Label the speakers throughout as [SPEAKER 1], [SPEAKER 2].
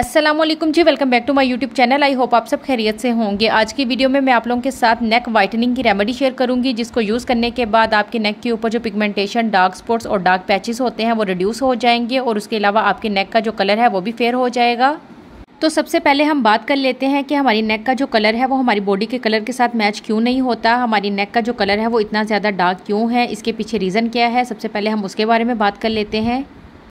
[SPEAKER 1] असलम जी welcome back to my YouTube channel I hope आप सब खैरियत से होंगे आज की वीडियो में मैं आप लोगों के साथ नेक वाइटनिंग की रेमेडी शेयर करूंगी जिसको यूज़ करने के बाद आपके नेक के ऊपर जो पिगमेंटेशन डार्क स्पॉट्स और डार्क पैचेस होते हैं वो रिड्यूस हो जाएंगे और उसके अलावा आपके नेक का जो कलर है वो भी फेयर हो जाएगा तो सबसे पहले हम बात कर लेते हैं कि हमारी नेक का जो कलर है वो हमारी बॉडी के कलर के साथ मैच क्यों नहीं होता हमारी नेक का जो कलर है वो इतना ज़्यादा डार्क क्यों है इसके पीछे रीज़न क्या है सबसे पहले हम उसके बारे में बात कर लेते हैं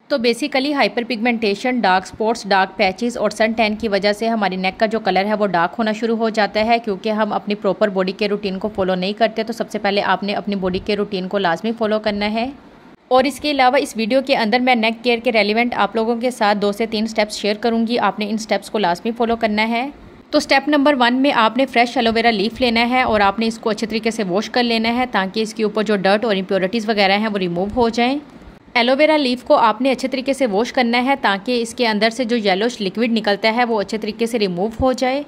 [SPEAKER 1] तो basically hyper pigmentation dark spots dark patches और सन टैन की वजह से हमारी नेक का जो कलर है वो डार्क होना शुरू हो जाता है क्योंकि हम अपनी प्रॉपर बॉडी के रूटीन को फॉलो नहीं करते तो सबसे पहले आपने अपनी बॉडी के रूटीन को लाजमी फॉलो करना है और इसके अलावा इस वीडियो के अंदर मैं नेक केयर के रेलिवेंट आप लोगों के साथ दो से तीन स्टेप्स शेयर करूंगी आपने इन स्टेप्स को लाजमी फॉलो करना है तो स्टेप नंबर वन में आपने फ्रेश एलोवेरा लीफ लेना है और आपने इसको अच्छे तरीके से वॉश कर लेना है ताकि इसके ऊपर जो डर्ट और इम्प्योरिटीज़ वगैरह हैं वो रिमूव हो जाएँ एलोवेरा लीफ को आपने अच्छे तरीके से वॉश करना है ताकि इसके अंदर से जो येलोश लिक्विड निकलता है वो अच्छे तरीके से रिमूव हो जाए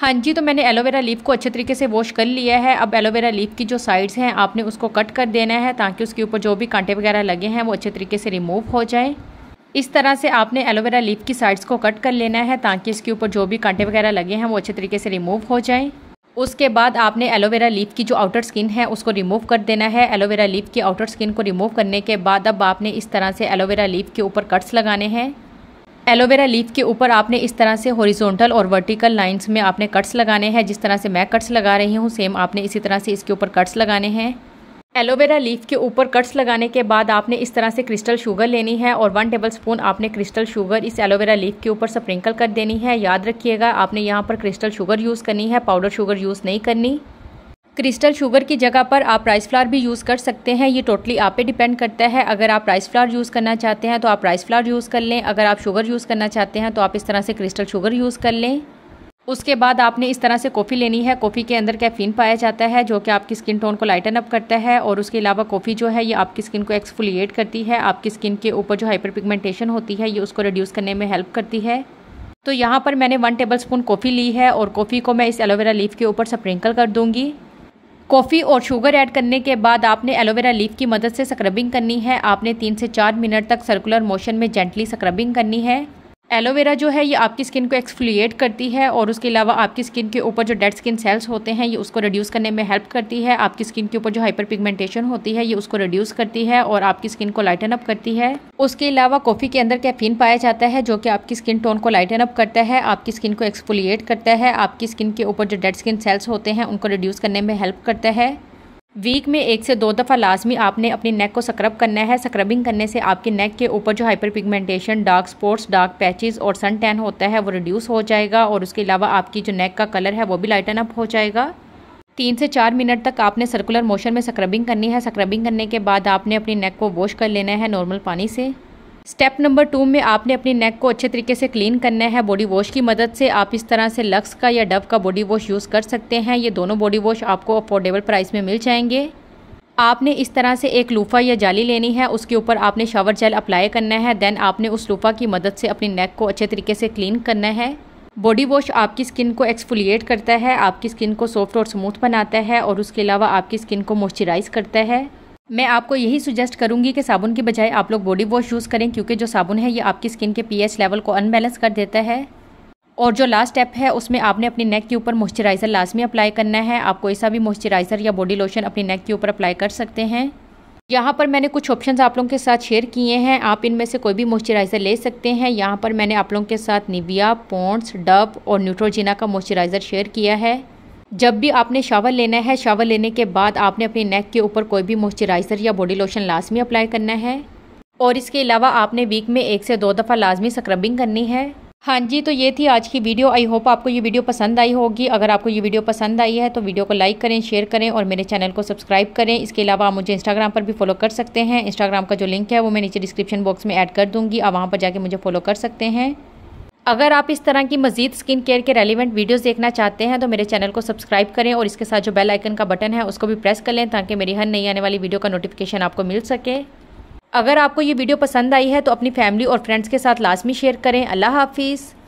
[SPEAKER 1] हाँ जी तो मैंने एलोवेरा लीफ को अच्छे तरीके से वॉश कर लिया है अब एलोवेरा लीफ की जो साइड्स हैं आपने उसको कट कर देना है ताकि उसके ऊपर जो भी कांटे वगैरह लगे हैं वो अच्छे तरीके से रिमूव हो जाए इस तरह से आपने एलोवेरा लीफ की साइड्स को कट कर लेना है ताकि इसके ऊपर जो भी कांटे वगैरह लगे हैं वो अच्छे तरीके से रिमूव हो जाएँ उसके बाद आपने एलोवेरा लीफ की जो आउटर स्किन है उसको रिमूव कर देना है एलोवेरा लीफ की आउटर स्किन को रिमूव करने के बाद अब आपने इस तरह से एलोवेरा लीफ के ऊपर कट्स लगाने हैं एलोवेरा लीफ के ऊपर आपने इस तरह से हॉरिजॉन्टल और वर्टिकल लाइंस में आपने कट्स लगाने हैं जिस तरह से मैं कट्स लगा रही हूँ सेम आपने इसी तरह से इसके ऊपर कट्स लगाने हैं एलोवेरा लीफ के ऊपर कट्स लगाने के बाद आपने इस तरह से क्रिस्टल शुगर लेनी है और वन टेबल स्पून आपने क्रिस्टल शुगर इस एलोवेरा लीफ के ऊपर स्प्रिंकल कर देनी है याद रखिएगा आपने यहाँ पर क्रिस्टल शुगर यूज़ करनी है पाउडर शुगर यूज़ नहीं करनी क्रिस्टल शुगर की जगह पर आप राइस फ्लावर भी यूज़ कर सकते हैं ये टोटली आप पे डिपेंड करता है अगर आप राइस फ्लावर यूज़ करना चाहते हैं तो आप राइस फ्लावर यूज़ कर लें अगर आप शुगर यूज़ करना चाहते हैं तो आप इस तरह से क्रिस्टल शुगर यूज़ कर लें उसके बाद आपने इस तरह से कॉफ़ी लेनी है कॉफ़ी के अंदर कैफीन पाया जाता है जो कि आपकी स्किन टोन को लाइटन अप करता है और उसके अलावा कॉफ़ी जो है ये आपकी स्किन को एक्सफोलिएट करती है आपकी स्किन के ऊपर जो हाइपर पिगमेंटेशन होती है ये उसको रिड्यूस करने में हेल्प करती है तो यहाँ पर मैंने वन टेबल स्पून कॉफ़ी ली है और कॉफ़ी को मैं इस एलोवेरा लीफ के ऊपर स्प्रिंकल कर दूँगी कॉफ़ी और शुगर ऐड करने के बाद आपने एलोवेरा लीफ की मदद से स्क्रबिंग करनी है आपने तीन से चार मिनट तक सर्कुलर मोशन में जेंटली स्क्रबिंग करनी है एलोवेरा जो है ये आपकी स्किन को एक्सफ्लिएट करती है और उसके अलावा आपकी स्किन के ऊपर जो डेड स्किन सेल्स होते हैं ये उसको रिड्यूस करने में हेल्प करती है आपकी स्किन के ऊपर जो हाइपर पिगमेंटेशन होती है ये उसको रिड्यूस करती है और आपकी स्किन को लाइटन अप करती है उसके अलावा कॉफ़ी के अंदर कैफीन पाया जाता है जो कि आपकी स्किन टोन को लाइटन अप करता है आपकी स्किन को एक्सफोलिएट करता है आपकी स्किन के ऊपर जो डेड स्किन सेल्स होते हैं उनको रिड्यूस करने में हेल्प करता है वीक में एक से दो दफ़ा लाजमी आपने अपनी नेक को स्क्रब करना है स्क्रबिंग करने से आपकी नेक के ऊपर जो hyper pigmentation dark spots dark patches और सन टैन होता है वो रिड्यूस हो जाएगा और उसके अलावा आपकी जो नेक का कलर है वो भी लाइटन अप हो जाएगा तीन से चार मिनट तक आपने सर्कुलर मोशन में स्क्रबिंग करनी है स्क्रबिंग करने के बाद आपने अपनी नेक को वॉश कर लेना है नॉर्मल पानी से स्टेप नंबर टू में आपने अपने नेक को अच्छे तरीके से क्लीन करना है बॉडी वॉश की मदद से आप इस तरह से लक्स का या डव का बॉडी वॉश यूज़ कर सकते हैं ये दोनों बॉडी वॉश आपको अफोर्डेबल प्राइस में मिल जाएंगे आपने इस तरह से एक लूफा या जाली लेनी है उसके ऊपर आपने शावर जेल अप्लाई करना है देन आपने उस लूफा की मदद से अपने नेक को अच्छे तरीके से क्लीन करना है बॉडी वॉश आपकी स्किन को एक्सफोलिएट करता है आपकी स्किन को सॉफ्ट और स्मूथ बनाता है और उसके अलावा आपकी स्किन को मॉइस्चराइज करता है मैं आपको यही सुजेस्ट करूंगी कि साबुन के बजाय आप लोग बॉडी वॉश यूज़ करें क्योंकि जो साबुन है ये आपकी स्किन के पीएच लेवल को अनबैलेंस कर देता है और जो लास्ट स्टेप है उसमें आपने अपने नेक के ऊपर मॉइस्चराइज़र लाजमी अप्लाई करना है आप कोई सा भी मॉइस्चराइज़र या बॉडी लोशन अपने नेक के ऊपर अप्लाई कर सकते हैं यहाँ पर मैंने कुछ ऑप्शंस आप लोगों के साथ शेयर किए हैं आप इनमें से कोई भी मॉइस्चराइज़र ले सकते हैं यहाँ पर मैंने आप लोगों के साथ निविया पॉन्ड्स डब और न्यूट्रोजिना का मॉइस्चराइज़र शेयर किया है जब भी आपने शावर लेना है शावर लेने के बाद आपने अपने नेक के ऊपर कोई भी मॉइस्चराइज़र या बॉडी लोशन लाजमी अप्लाई करना है और इसके अलावा आपने वीक में एक से दो दफ़ा लाजमी स्क्रबिंग करनी है हाँ जी तो ये थी आज की वीडियो आई होप आपको ये वीडियो पसंद आई होगी अगर आपको ये वीडियो पसंद आई है तो वीडियो को लाइक करें शेयर करें और मेरे चैनल को सब्सक्राइब करें इसके अलावा आप मुझे इंस्टाग्राम पर भी फॉलो कर सकते हैं इंस्टाग्राम का जो लिंक है वो मैं नीचे डिस्क्रिप्शन बॉक्स में ऐड कर दूँगी आप वहाँ पर जाके मुझे फॉलो कर सकते हैं अगर आप इस तरह की मजीद स्किन केयर के रेलिवेंट वीडियोस देखना चाहते हैं तो मेरे चैनल को सब्सक्राइब करें और इसके साथ जो बेल आइकन का बटन है उसको भी प्रेस कर लें ताकि मेरी हर नई आने वाली वीडियो का नोटिफिकेशन आपको मिल सके अगर आपको ये वीडियो पसंद आई है तो अपनी फैमिली और फ्रेंड्स के साथ लाजमी शेयर करें अल्लाह हाफिज़